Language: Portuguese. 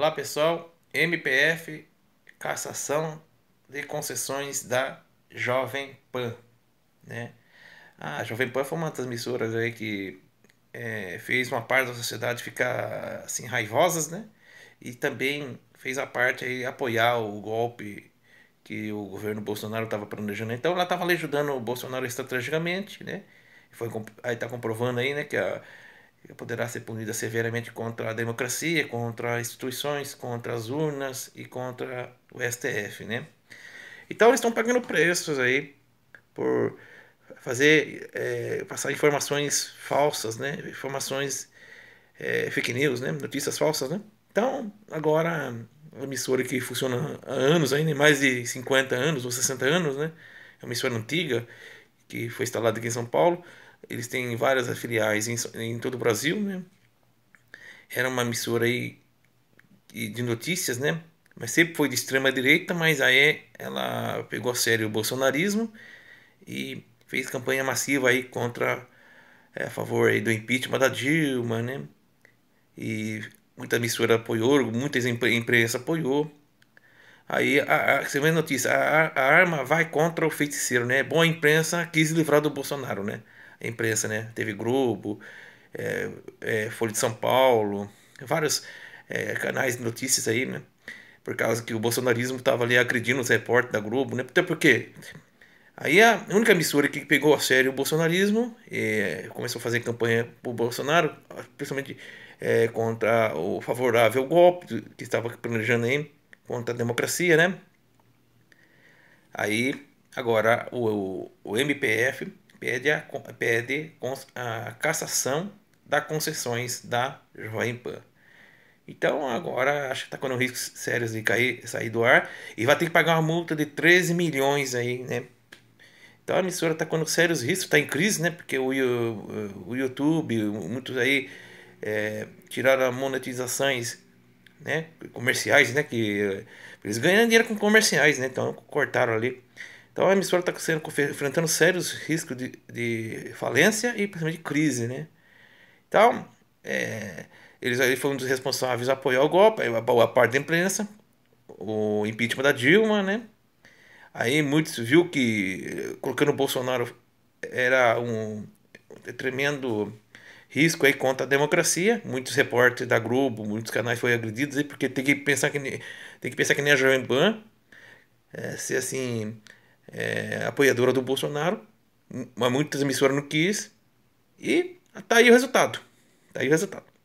Olá pessoal, MPF, cassação de concessões da Jovem Pan, né? a Jovem Pan foi uma das emissoras aí que é, fez uma parte da sociedade ficar assim raivosas, né? E também fez a parte aí apoiar o golpe que o governo Bolsonaro estava planejando. Então ela estava ajudando o Bolsonaro estrategicamente, né? Foi aí está comprovando aí, né, que a poderá ser punida severamente contra a democracia, contra as instituições, contra as urnas e contra o STF, né? Então eles estão pagando preços aí por fazer é, passar informações falsas, né? Informações é, fake news, né? Notícias falsas, né? Então agora uma emissora que funciona há anos ainda, né? mais de 50 anos ou 60 anos, né? É uma emissora antiga que foi instalada aqui em São Paulo eles têm várias filiais em, em todo o Brasil, né? Era uma emissora aí de notícias, né? Mas sempre foi de extrema direita, mas aí ela pegou a sério o bolsonarismo e fez campanha massiva aí contra é, a favor aí do impeachment da Dilma, né? E muita emissora apoiou, muitas imprensa apoiou. Aí a, a, você vê a notícia, a, a, arma vai contra o feiticeiro, né? Bom, a imprensa quis livrar do Bolsonaro, né? A imprensa, né? Teve Globo, é, é, Folha de São Paulo, vários é, canais de notícias aí, né? Por causa que o bolsonarismo estava ali agredindo os repórteres da Globo, né? Até porque aí a única emissora que pegou a sério o bolsonarismo e é, começou a fazer campanha pro Bolsonaro, principalmente é, contra o favorável golpe que estava planejando aí, contra a democracia, né? Aí, agora, o, o MPF pede, a, pede a cassação das concessões da Jovem Pan. Então, agora, acho que está correndo riscos sérios de cair, sair do ar. E vai ter que pagar uma multa de 13 milhões aí, né? Então, a emissora está correndo sérios riscos, está em crise, né? Porque o, o, o YouTube, muitos aí é, tiraram monetizações né? Comerciais, né? Que eh, eles ganham dinheiro com comerciais, né? Então cortaram ali. Então a emissora está sendo enfrentando sérios riscos de, de falência e principalmente crise, né? Então, é, eles aí foram um dos responsáveis a apoiar o golpe, a, a parte da imprensa, o impeachment da Dilma, né? Aí muitos viu que colocando o Bolsonaro era um tremendo risco aí contra a democracia. Muitos repórteres da Globo, muitos canais foram agredidos aí, porque tem que pensar que nem, tem que pensar que nem a Jovem Pan, é, ser assim, é, apoiadora do Bolsonaro, mas muitas emissoras não quis. E tá aí o resultado. Tá aí o resultado.